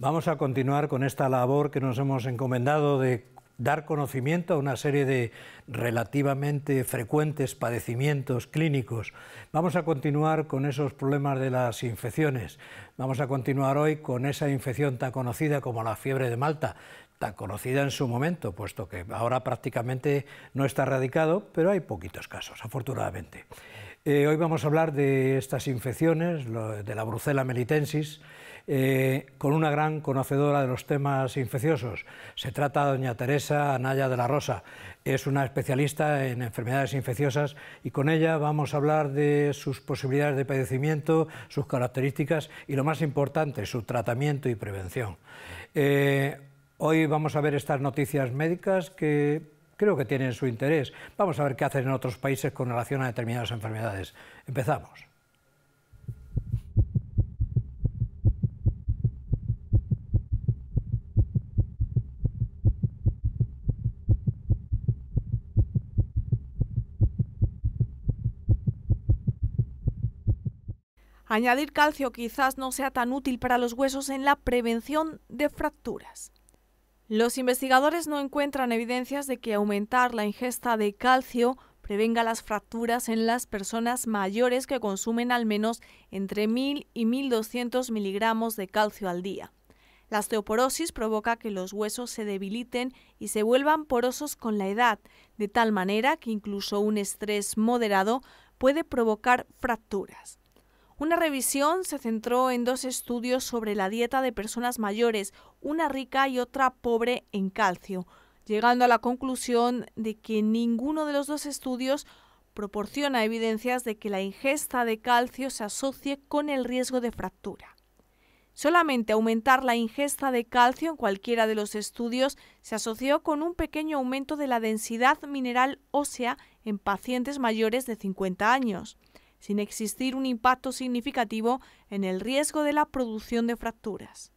Vamos a continuar con esta labor que nos hemos encomendado de dar conocimiento a una serie de relativamente frecuentes padecimientos clínicos. Vamos a continuar con esos problemas de las infecciones. Vamos a continuar hoy con esa infección tan conocida como la fiebre de Malta, tan conocida en su momento, puesto que ahora prácticamente no está erradicado, pero hay poquitos casos, afortunadamente. Eh, hoy vamos a hablar de estas infecciones, de la brucela melitensis, eh, con una gran conocedora de los temas infecciosos. Se trata de doña Teresa Anaya de la Rosa. Es una especialista en enfermedades infecciosas y con ella vamos a hablar de sus posibilidades de padecimiento, sus características y lo más importante, su tratamiento y prevención. Eh, hoy vamos a ver estas noticias médicas que creo que tienen su interés. Vamos a ver qué hacen en otros países con relación a determinadas enfermedades. Empezamos. Añadir calcio quizás no sea tan útil para los huesos en la prevención de fracturas. Los investigadores no encuentran evidencias de que aumentar la ingesta de calcio prevenga las fracturas en las personas mayores que consumen al menos entre 1.000 y 1.200 miligramos de calcio al día. La osteoporosis provoca que los huesos se debiliten y se vuelvan porosos con la edad, de tal manera que incluso un estrés moderado puede provocar fracturas. Una revisión se centró en dos estudios sobre la dieta de personas mayores, una rica y otra pobre en calcio, llegando a la conclusión de que ninguno de los dos estudios proporciona evidencias de que la ingesta de calcio se asocie con el riesgo de fractura. Solamente aumentar la ingesta de calcio en cualquiera de los estudios se asoció con un pequeño aumento de la densidad mineral ósea en pacientes mayores de 50 años sin existir un impacto significativo en el riesgo de la producción de fracturas.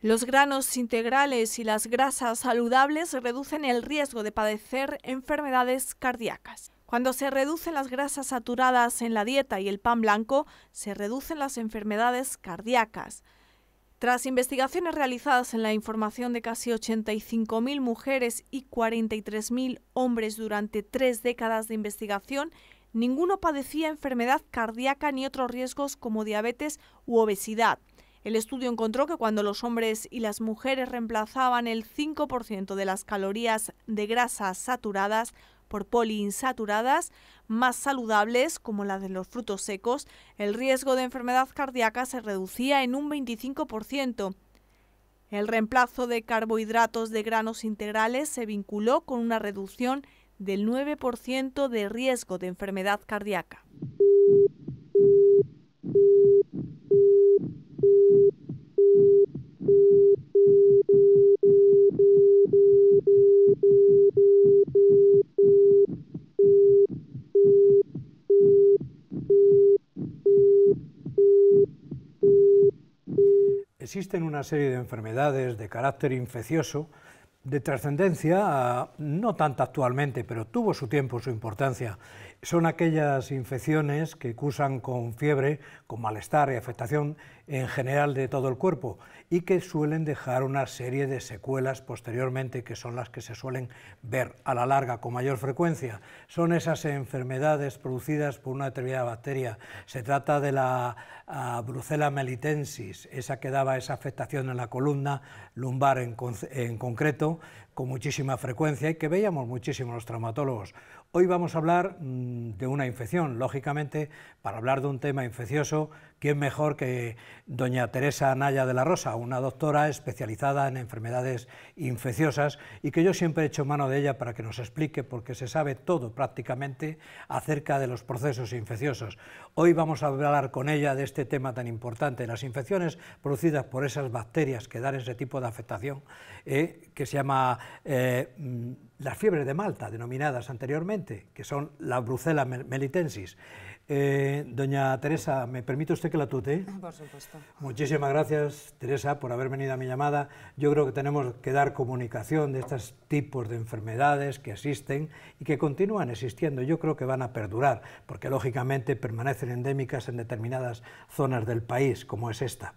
Los granos integrales y las grasas saludables reducen el riesgo de padecer enfermedades cardíacas. Cuando se reducen las grasas saturadas en la dieta y el pan blanco, se reducen las enfermedades cardíacas. Tras investigaciones realizadas en la información de casi 85.000 mujeres y 43.000 hombres durante tres décadas de investigación, ninguno padecía enfermedad cardíaca ni otros riesgos como diabetes u obesidad. El estudio encontró que cuando los hombres y las mujeres reemplazaban el 5% de las calorías de grasas saturadas por poliinsaturadas más saludables, como la de los frutos secos, el riesgo de enfermedad cardíaca se reducía en un 25%. El reemplazo de carbohidratos de granos integrales se vinculó con una reducción del 9% de riesgo de enfermedad cardíaca. en una serie de enfermedades de carácter infeccioso de trascendencia, ah, no tanta actualmente, pero tuvo su tiempo, su importancia son aquellas infecciones que cursan con fiebre, con malestar y afectación en general de todo el cuerpo y que suelen dejar una serie de secuelas posteriormente que son las que se suelen ver a la larga con mayor frecuencia. Son esas enfermedades producidas por una determinada bacteria. Se trata de la ah, Brucella melitensis, esa que daba esa afectación en la columna lumbar en concreto con muchísima frecuencia y que veíamos muchísimo los traumatólogos Hoy vamos a hablar mm, de una infección. Lógicamente, para hablar de un tema infeccioso, ¿quién mejor que doña Teresa Anaya de la Rosa, una doctora especializada en enfermedades infecciosas y que yo siempre he hecho mano de ella para que nos explique, porque se sabe todo prácticamente acerca de los procesos infecciosos. Hoy vamos a hablar con ella de este tema tan importante, las infecciones producidas por esas bacterias que dan ese tipo de afectación, eh, que se llama... Eh, mm, las fiebres de Malta, denominadas anteriormente, que son la Brucela melitensis. Eh, doña Teresa, ¿me permite usted que la tute? Ah, por supuesto. Muchísimas gracias, Teresa, por haber venido a mi llamada. Yo creo que tenemos que dar comunicación de estos tipos de enfermedades que existen y que continúan existiendo. Yo creo que van a perdurar, porque lógicamente permanecen endémicas en determinadas zonas del país, como es esta.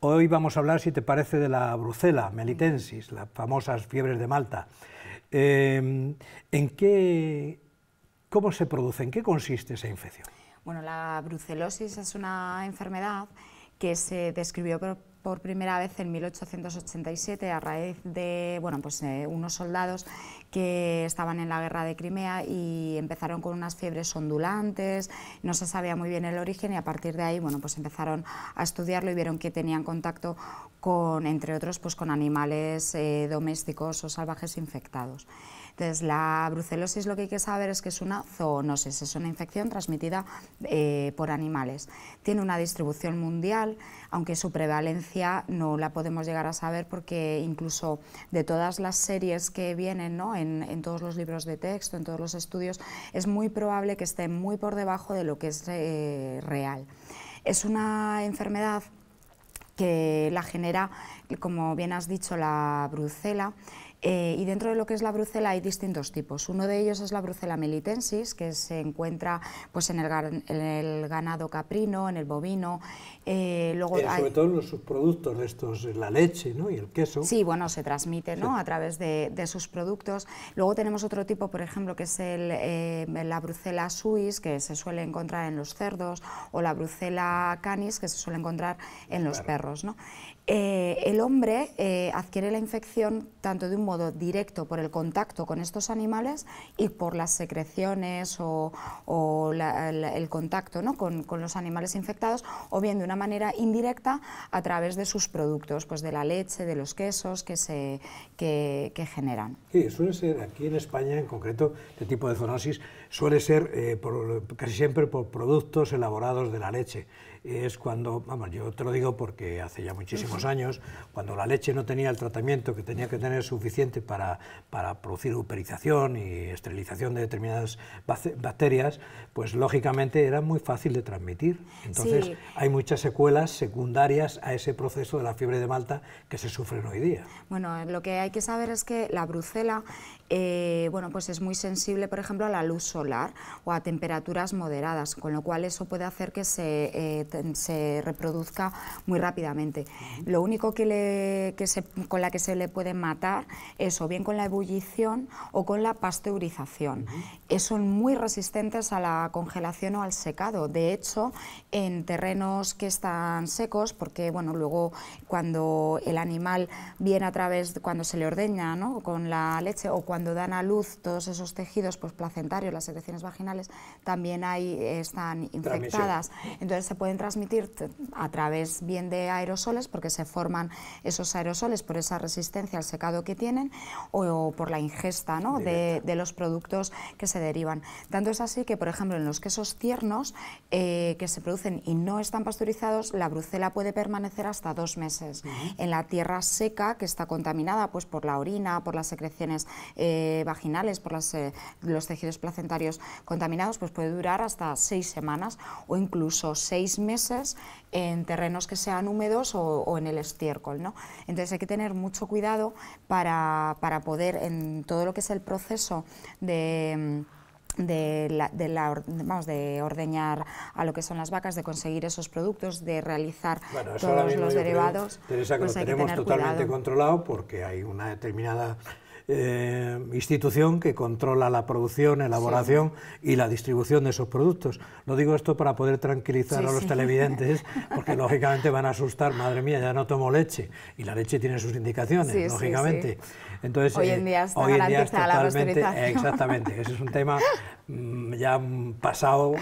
Hoy vamos a hablar, si te parece, de la Brucela melitensis, las famosas fiebres de Malta. Em, ¿En qué, cómo se produce, en qué consiste esa infección? Bueno, la brucelosis es una enfermedad que se describió por por primera vez en 1887 a raíz de bueno, pues, eh, unos soldados que estaban en la guerra de Crimea y empezaron con unas fiebres ondulantes, no se sabía muy bien el origen y a partir de ahí bueno, pues empezaron a estudiarlo y vieron que tenían contacto con, entre otros, pues, con animales eh, domésticos o salvajes infectados. Entonces, la brucelosis lo que hay que saber es que es una zoonosis, es una infección transmitida eh, por animales. Tiene una distribución mundial, aunque su prevalencia no la podemos llegar a saber porque incluso de todas las series que vienen en, todos los libros de texto, en todos los estudios, es muy probable que esté muy por debajo de lo que es eh, real. Es una enfermedad que la genera, como bien has dicho, la brucela, eh, y dentro de lo que es la brucela hay distintos tipos. Uno de ellos es la brucela melitensis, que se encuentra pues, en, el, el ganado caprino, en el bovino. Eh, luego eh, sobre todo en los subproductos de estos, la leche ¿no? y el queso. Sí, bueno, se transmite ¿no? a través de, sus productos. Luego tenemos otro tipo, por ejemplo, que es el, la brucela suis, que se suele encontrar en los cerdos, o la brucela canis, que se suele encontrar en los perros. ¿no? Eh, el hombre eh, adquiere la infección tanto de un modo directo por el contacto con estos animales y por las secreciones o, el, contacto ¿no? con, los animales infectados o bien de una manera indirecta a través de sus productos, pues de la leche, de los quesos que, se, que, que generan. Sí, suele ser aquí en España en concreto, este tipo de zoonosis suele ser eh, por, casi siempre por productos elaborados de la leche. Es cuando, vamos, yo te lo digo porque hace ya muchísimo años, cuando la leche no tenía el tratamiento que tenía que tener suficiente para, para producir uperización y esterilización de determinadas bacterias, pues lógicamente era muy fácil de transmitir. Entonces hay muchas secuelas secundarias a ese proceso de la fiebre de Malta que se sufren hoy día. Bueno, lo que hay que saber es que la brucela eh, bueno, pues es muy sensible, por ejemplo, a la luz solar o a temperaturas moderadas, con lo cual eso puede hacer que se, eh, se reproduzca muy rápidamente. Lo único que, le, se, con la que se le puede matar es o bien con la ebullición o con la pasteurización. Eh, son muy resistentes a la congelación o al secado. De hecho, en terrenos que están secos, porque bueno, luego cuando el animal viene a través, cuando se le ordeña con la leche o cuando dan a luz todos esos tejidos pues, placentarios, las secreciones vaginales, también hay están infectadas. Entonces se pueden transmitir a través bien de aerosoles, porque se forman esos aerosoles por esa resistencia al secado que tienen o, por la ingesta ¿no? de, los productos que se derivan. Tanto es así que, por ejemplo, en los quesos tiernos eh, que se producen y no están pasteurizados, la brucela puede permanecer hasta dos meses. En la tierra seca, que está contaminada pues, por la orina, por las secreciones eh, vaginales, por eh, los tejidos placentarios contaminados, pues puede durar hasta seis semanas o incluso seis meses en terrenos que sean húmedos o, o en el estiércol. ¿no? Entonces hay que tener mucho cuidado para, poder, en todo lo que es el proceso de... De, ordeñar a lo que son las vacas, de conseguir esos productos, de realizar todos los derivados. Teresa, que pues tenemos totalmente controlado porque hay una determinada eh, institución que controla la producción, elaboración y la distribución de esos productos. Lo digo esto para poder tranquilizar a los televidentes, porque lógicamente van a asustar, madre mía, ya no tomo leche, y la leche tiene sus indicaciones, lógicamente. Eh, hoy en día está la eh, Exactamente, ese es un tema mm, ya pasado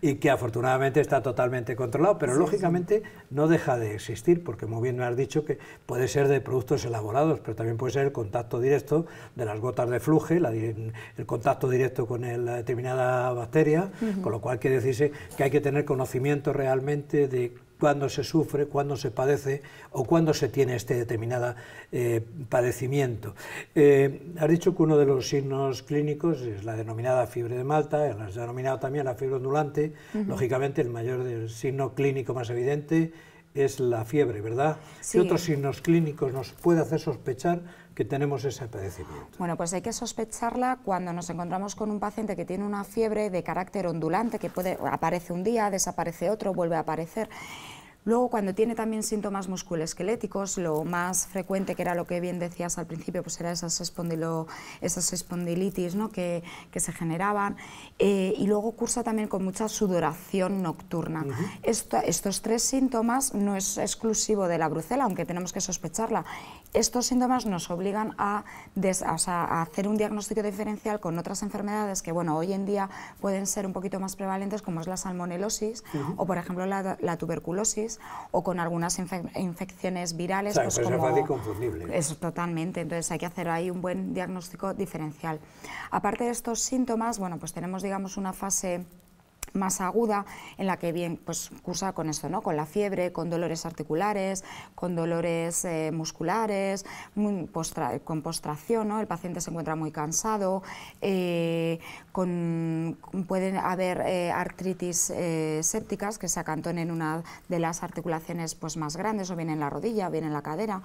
y que afortunadamente está totalmente controlado, pero lógicamente no deja de existir, porque muy bien me has dicho que puede ser de productos elaborados, pero también puede ser el contacto directo de las gotas de fluje, el contacto directo con la determinada bacteria, con lo cual quiere decirse que hay que tener conocimiento realmente de cuando se sufre, cuando se padece o cuando se tiene este determinado eh, padecimiento. Eh, has dicho que uno de los signos clínicos es la denominada fiebre de Malta, la has denominado también la fiebre ondulante, lógicamente el mayor el signo clínico más evidente es la fiebre, ¿verdad? y ¿Qué otros signos clínicos nos puede hacer sospechar que tenemos ese padecimiento? Bueno, pues hay que sospecharla cuando nos encontramos con un paciente que tiene una fiebre de carácter ondulante, que puede aparece un día, desaparece otro, vuelve a aparecer. Luego, cuando tiene también síntomas musculoesqueléticos, lo más frecuente, que era lo que bien decías al principio, pues era esas, esas espondilitis ¿no? que, se generaban. Eh, y luego cursa también con mucha sudoración nocturna. estos tres síntomas no es exclusivo de la brucela, aunque tenemos que sospecharla. Estos síntomas nos obligan a, hacer un diagnóstico diferencial con otras enfermedades que, bueno, hoy en día pueden ser un poquito más prevalentes, como es la salmonelosis o, por ejemplo, la tuberculosis o con algunas infecciones virales. O pues es Eso, totalmente. Entonces hay que hacer ahí un buen diagnóstico diferencial. Aparte de estos síntomas, bueno, pues tenemos, digamos, una fase más aguda, en la que bien pues, cursa con esto, ¿no? con la fiebre, con dolores articulares, con dolores eh, musculares, con postración, el paciente se encuentra muy cansado, puede eh, pueden haber eh, artritis sépticas que se acantonen en una de las articulaciones pues, más grandes, o bien en la rodilla, o bien en la cadera.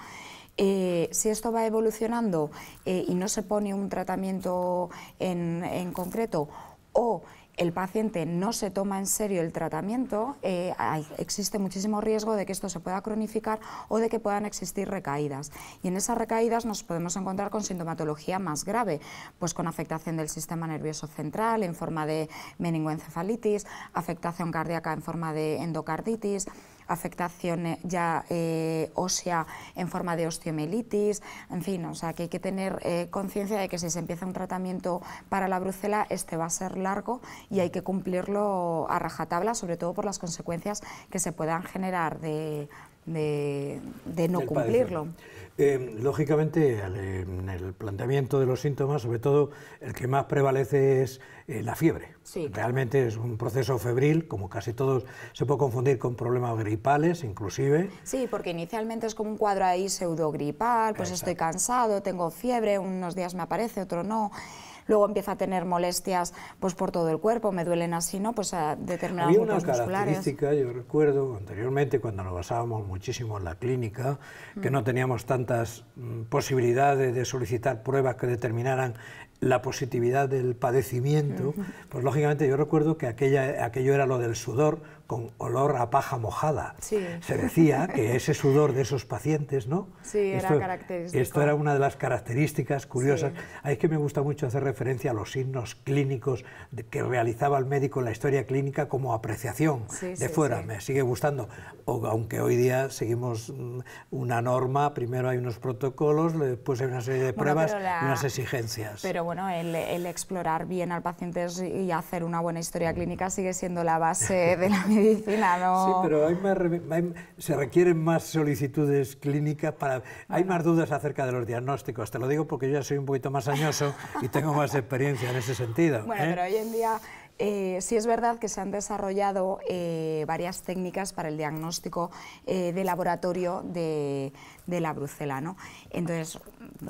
si esto va evolucionando y no se pone un tratamiento en, en concreto o el paciente no se toma en serio el tratamiento, eh, existe muchísimo riesgo de que esto se pueda cronificar o de que puedan existir recaídas. Y en esas recaídas nos podemos encontrar con sintomatología más grave, pues con afectación del sistema nervioso central en forma de meningoencefalitis, afectación cardíaca en forma de endocarditis, afectación ya eh, ósea en forma de osteomelitis, en fin, o sea que hay que tener eh, conciencia de que si se empieza un tratamiento para la brucela, este va a ser largo y hay que cumplirlo a rajatabla, sobre todo por las consecuencias que se puedan generar de, no cumplirlo. Eh, lógicamente, en el planteamiento de los síntomas, sobre todo, el que más prevalece es eh, la fiebre. Realmente es un proceso febril, como casi todos, se puede confundir con problemas gripales, inclusive. Sí, porque inicialmente es como un cuadro ahí pseudogripal, pues estoy cansado, tengo fiebre, unos días me aparece, otro no luego empieza a tener molestias pues por todo el cuerpo, me duelen así, ¿no? Pues a determinados Había una característica, yo recuerdo anteriormente cuando nos basábamos muchísimo en la clínica, que mm. no teníamos tantas mm, posibilidades de solicitar pruebas que determinaran la positividad del padecimiento, pues lógicamente yo recuerdo que aquella, aquello era lo del sudor, con olor a paja mojada. Se decía que ese sudor de esos pacientes, ¿no? Sí, esto, era característico. Esto era una de las características curiosas. Sí. Es que me gusta mucho hacer referencia a los signos clínicos que realizaba el médico en la historia clínica como apreciación de fuera. Me sigue gustando, aunque hoy día seguimos mm, una norma, primero hay unos protocolos, después hay una serie de pruebas unas exigencias. Pero bueno, el, el explorar bien al paciente y hacer una buena historia mm. clínica sigue siendo la base de la medicina Sí, pero se requieren más solicitudes clínicas para... Hay más dudas acerca de los diagnósticos, te lo digo porque yo ya soy un poquito más añoso y tengo más experiencia en ese sentido. Bueno, ¿eh? pero hoy en día... Eh, sí es verdad que se han desarrollado eh, varias técnicas para el diagnóstico de laboratorio de, de la brucela. ¿no? Entonces,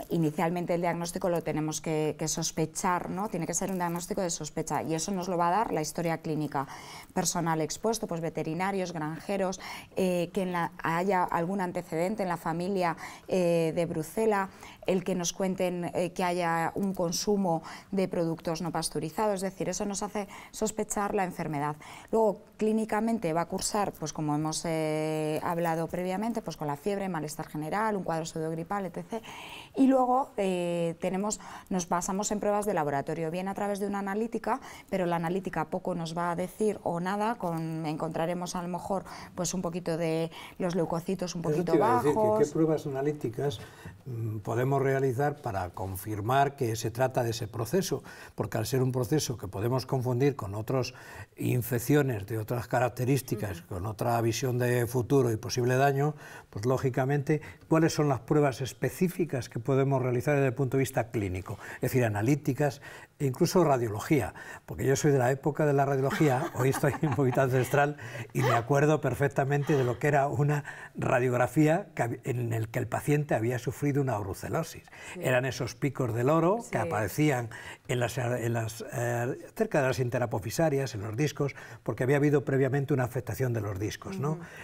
inicialmente el diagnóstico lo tenemos que, sospechar, ¿no? tiene que ser un diagnóstico de sospecha y eso nos lo va a dar la historia clínica. Personal expuesto, pues veterinarios, granjeros, eh, que haya algún antecedente en la familia eh, de brucela, el que nos cuenten eh, que haya un consumo de productos no pasteurizados, es decir, eso nos hace sospechar la enfermedad. Luego, clínicamente va a cursar, pues como hemos hablado previamente, pues con la fiebre, malestar general un cuadro pseudogripal, etc. Y luego eh, tenemos, nos basamos en pruebas de laboratorio, bien a través de una analítica, pero la analítica poco nos va a decir o nada, con, encontraremos a lo mejor pues un poquito de los leucocitos un poquito bajos. ¿qué, pruebas analíticas mm, podemos realizar para confirmar que se trata de ese proceso? Porque al ser un proceso que podemos confundir con otras infecciones de otras características, con otra visión de futuro y posible daño, pues lógicamente, ¿cuáles son las pruebas específicas que podemos realizar desde el punto de vista clínico? Es decir, analíticas, incluso radiología, porque yo soy de la época de la radiología, hoy estoy en poquito ancestral y me acuerdo perfectamente de lo que era una radiografía en el que el paciente había sufrido una brucelosis. Eran esos picos del oro que aparecían en las, eh, cerca de las interapofisarias, en los discos, porque había habido previamente una afectación de los discos.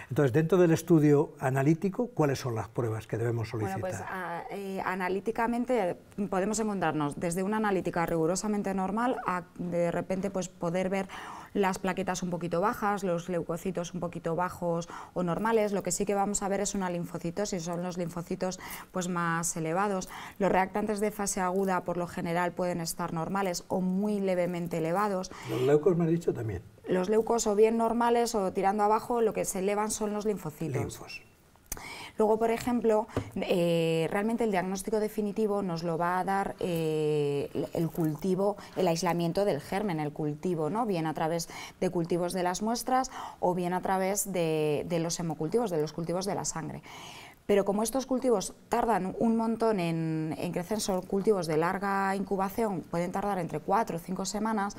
Entonces, dentro del estudio analítico, ¿cuáles son las pruebas que debemos solicitar? Bueno, pues, ah, eh, analíticamente podemos encontrarnos desde una analítica rigurosa normal a de repente pues, poder ver las plaquetas un poquito bajas, los leucocitos un poquito bajos o normales. Lo que sí que vamos a ver es una linfocitosis, son los linfocitos pues, más elevados. Los reactantes de fase aguda por lo general pueden estar normales o muy levemente elevados. Los leucos me han dicho también. Los leucos o bien normales o tirando abajo, lo que se elevan son los linfocitos. Luego, por ejemplo, eh, realmente el diagnóstico definitivo nos lo va a dar eh, el cultivo, el aislamiento del germen, el cultivo, ¿no? bien a través de cultivos de las muestras o bien a través de, de los hemocultivos, de los cultivos de la sangre. Pero como estos cultivos tardan un montón en, crecer, son cultivos de larga incubación, pueden tardar entre cuatro o cinco semanas,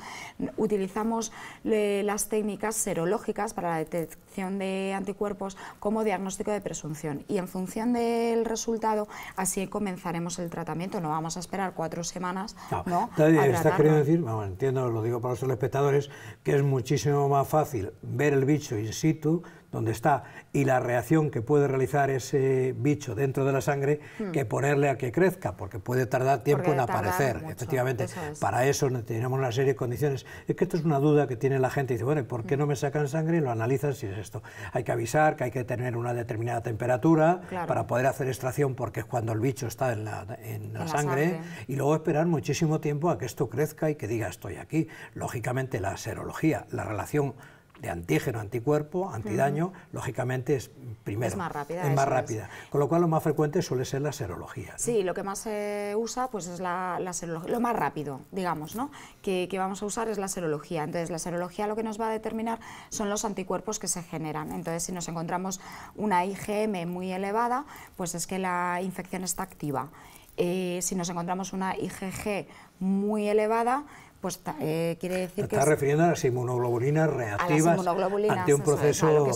utilizamos eh, las técnicas serológicas para la detección de anticuerpos como diagnóstico de presunción. Y en función del resultado, así comenzaremos el tratamiento. No vamos a esperar cuatro semanas. No, ¿no? Está queriendo decir, bueno, entiendo, lo digo para los espectadores, que es muchísimo más fácil ver el bicho in situ donde está y la reacción que puede realizar ese bicho dentro de la sangre hmm. que ponerle a que crezca, porque puede tardar tiempo en aparecer. efectivamente, para eso tenemos una serie de condiciones. Es que esto es una duda que tiene la gente. Dice, bueno, ¿por qué no hmm. me sacan sangre? Y lo analizan si es esto. Hay que avisar que hay que tener una determinada temperatura para poder hacer extracción, porque es cuando el bicho está en la, la sangre, y luego esperar muchísimo tiempo a que esto crezca y que diga estoy aquí. Lógicamente, la serología, la relación de antígeno, anticuerpo, antidaño, lógicamente es primero. Es más rápida. Es más rápida. Con lo cual lo más frecuente suele ser la serología. Sí, lo que más se usa pues es la, serología, lo más rápido, digamos, ¿no? Que, vamos a usar es la serología. Entonces la serología lo que nos va a determinar son los anticuerpos que se generan. Entonces si nos encontramos una IgM muy elevada, pues es que la infección está activa. Eh, si nos encontramos una IgG muy elevada, pues eh, quiere decir que... Está refiriendo a las inmunoglobulinas reactivas ante un proceso que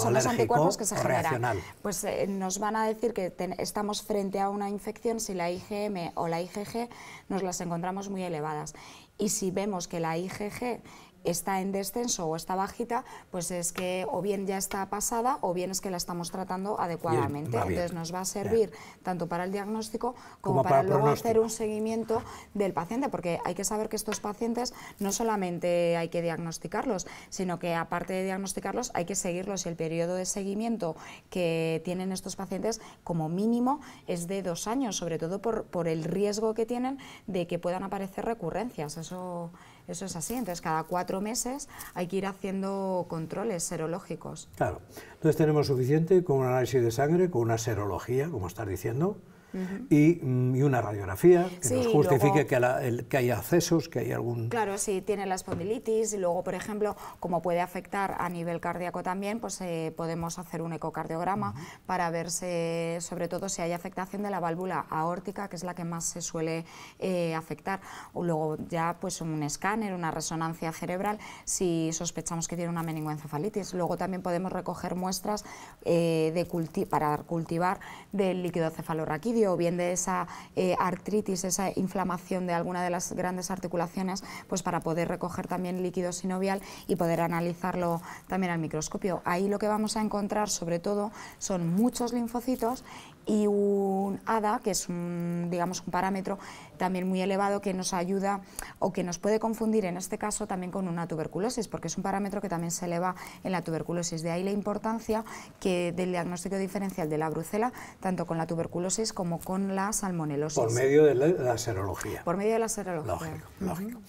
Pues nos van a decir que estamos frente a una infección si la IgM o la IgG nos las encontramos muy elevadas. Y si vemos que la IgG está en descenso o está bajita, pues es que o bien ya está pasada o bien es que la estamos tratando adecuadamente. Entonces nos va a servir tanto para el diagnóstico como, para, luego hacer un seguimiento del paciente, porque hay que saber que estos pacientes no solamente hay que diagnosticarlos, sino que aparte de diagnosticarlos hay que seguirlos y el periodo de seguimiento que tienen estos pacientes como mínimo es de dos años, sobre todo por, por el riesgo que tienen de que puedan aparecer recurrencias. Eso eso es así, entonces cada cuatro meses hay que ir haciendo controles serológicos. Claro, entonces tenemos suficiente con un análisis de sangre, con una serología, como estás diciendo, Mm, y, una radiografía que nos justifique que, la, haya accesos, que hay algún... Claro, si tiene la espondilitis y luego, por ejemplo, como puede afectar a nivel cardíaco también, pues eh, podemos hacer un ecocardiograma para ver sobre todo si hay afectación de la válvula aórtica, que es la que más se suele eh, afectar. O luego ya pues un escáner, una resonancia cerebral, si sospechamos que tiene una meningoencefalitis. Luego también podemos recoger muestras eh, para cultivar del líquido cefalorraquídeo o bien de esa eh, artritis, esa inflamación de alguna de las grandes articulaciones, pues para poder recoger también líquido sinovial y poder analizarlo también al microscopio. Ahí lo que vamos a encontrar sobre todo son muchos linfocitos y un ADA, que es un, digamos, un parámetro también muy elevado que nos ayuda o que nos puede confundir en este caso también con una tuberculosis, porque es un parámetro que también se eleva en la tuberculosis. De ahí la importancia que del diagnóstico diferencial de la brucela, tanto con la tuberculosis como con la salmonelosis. Por medio de la, serología. Por medio de la serología. Lógico, lógico.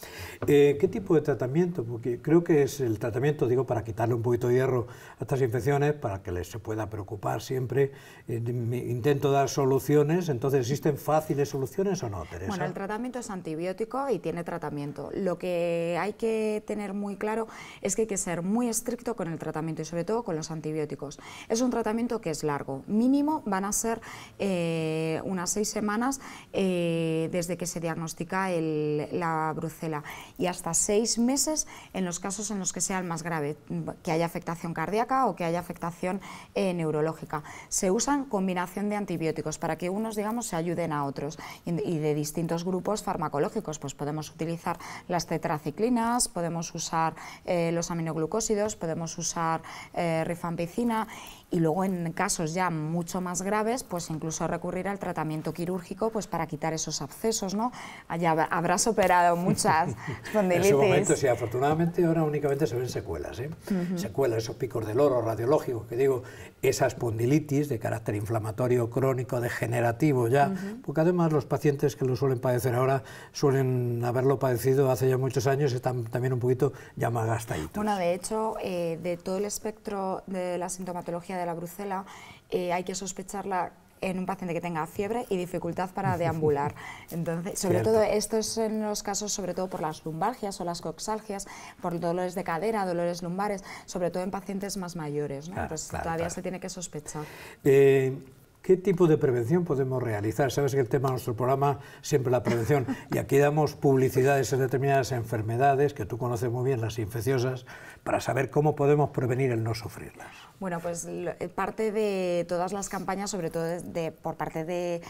Eh, ¿Qué tipo de tratamiento? Porque creo que es el tratamiento, digo, para quitarle un poquito de hierro a estas infecciones, para que les se pueda preocupar siempre, eh, intento dar soluciones, entonces ¿existen fáciles soluciones o no, Teresa? Bueno, el tratamiento es antibiótico y tiene tratamiento. Lo que hay que tener muy claro es que hay que ser muy estricto con el tratamiento y sobre todo con los antibióticos. Es un tratamiento que es largo, mínimo van a ser eh, unas seis semanas eh, desde que se diagnostica la brucela y hasta seis meses en los casos en los que sea el más grave, que haya afectación cardíaca o que haya afectación eh, neurológica. Se usan combinación de antibióticos para que unos, digamos, se ayuden a otros y de distintos grupos farmacológicos. Pues podemos utilizar las tetraciclinas, podemos usar eh, los aminoglucósidos, podemos usar eh, rifampicina y luego en casos ya mucho más graves, pues incluso recurrir al tratamiento quirúrgico pues para quitar esos abscesos, ¿no? Allá habrás operado muchas espondilitis. en su momento, sí, afortunadamente ahora únicamente se ven secuelas, ¿eh? Secuelas, esos picos de loro radiológicos, que digo, esas espondilitis de carácter inflamatorio crónico degenerativo ya, porque además los pacientes que lo suelen padecer ahora suelen haberlo padecido hace ya muchos años y están también un poquito ya más gastaditos. Bueno, de hecho, eh, de todo el espectro de la sintomatología de la brucela eh, hay que sospecharla en un paciente que tenga fiebre y dificultad para deambular. Entonces, sobre todo, esto es en los casos, sobre todo por las lumbalgias o las coxalgias, por dolores de cadera, dolores lumbares, sobre todo en pacientes más mayores. Entonces, pues todavía se tiene que sospechar. Eh, ¿Qué tipo de prevención podemos realizar? Sabes que el tema de nuestro programa siempre la prevención y aquí damos publicidades en determinadas enfermedades que tú conoces muy bien, las infecciosas, para saber cómo podemos prevenir el no sufrirlas. Bueno, pues eh, parte de todas las campañas, sobre todo de, por parte de,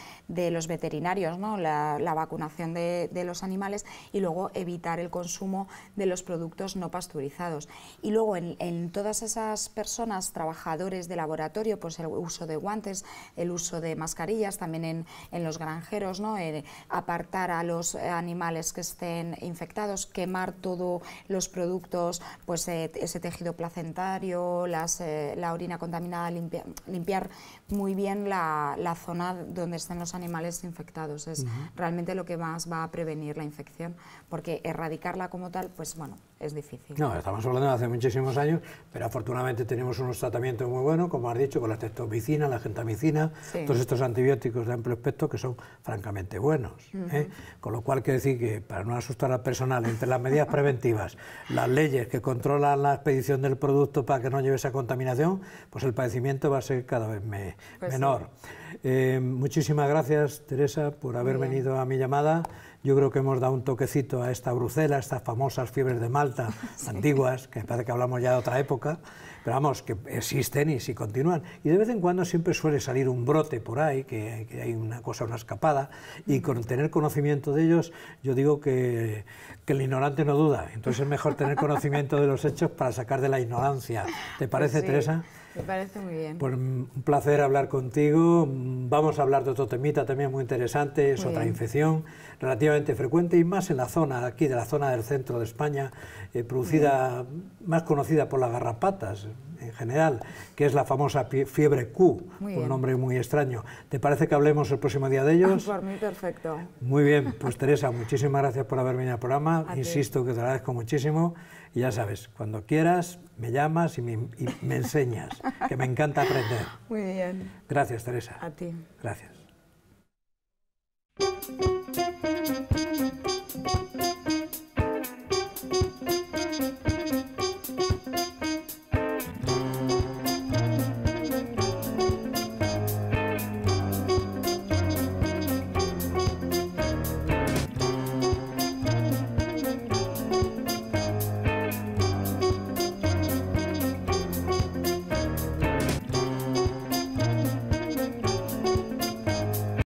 los veterinarios, la, vacunación de, los animales y luego evitar el consumo de los productos no pasturizados. Y luego en, todas esas personas, trabajadores de laboratorio, pues el uso de guantes, el uso de mascarillas, también en, los granjeros, eh, apartar a los animales que estén infectados, quemar todos los productos, pues eh, ese tejido placentario, las la orina contaminada, limpiar muy bien la, zona donde estén los animales infectados. Es realmente lo que más va a prevenir la infección, porque erradicarla como tal, pues bueno, es difícil. No, estamos hablando de hace muchísimos años, pero afortunadamente tenemos unos tratamientos muy buenos, como has dicho, con la testomicina, la gentamicina, todos estos antibióticos de amplio espectro que son francamente buenos. ¿eh? Con lo cual, quiero decir que, para no asustar al personal, entre las medidas preventivas, las leyes que controlan la expedición del producto para que no lleve esa contaminación, pues el padecimiento va a ser cada vez pues menor. Eh, muchísimas gracias, Teresa, por haber venido a mi llamada. Yo creo que hemos dado un toquecito a esta brucela, a estas famosas fiebres de Malta antiguas, que parece que hablamos ya de otra época, pero vamos, que existen y si continúan. Y de vez en cuando siempre suele salir un brote por ahí, que, hay una cosa, una escapada, y mm. con tener conocimiento de ellos, yo digo que, el ignorante no duda. Entonces es mejor tener conocimiento de los hechos para sacar de la ignorancia. ¿Te pues parece, Teresa? Me parece muy bien. Pues mm, un placer hablar contigo. Mm, vamos a hablar de otro temita también muy interesante, es otra infección relativamente frecuente y más en la zona, aquí de la zona del centro de España, eh, producida, más conocida por las garrapatas en general, que es la famosa fiebre Q, un nombre muy extraño. ¿Te parece que hablemos el próximo día de ah, ellos? Por mí, perfecto. Muy bien, pues Teresa, muchísimas gracias por haber venido al programa. Insisto que te agradezco muchísimo. Y ya sabes, cuando quieras, me llamas y me enseñas, que me encanta aprender. Muy bien. Gracias, Teresa. A ti. Gracias.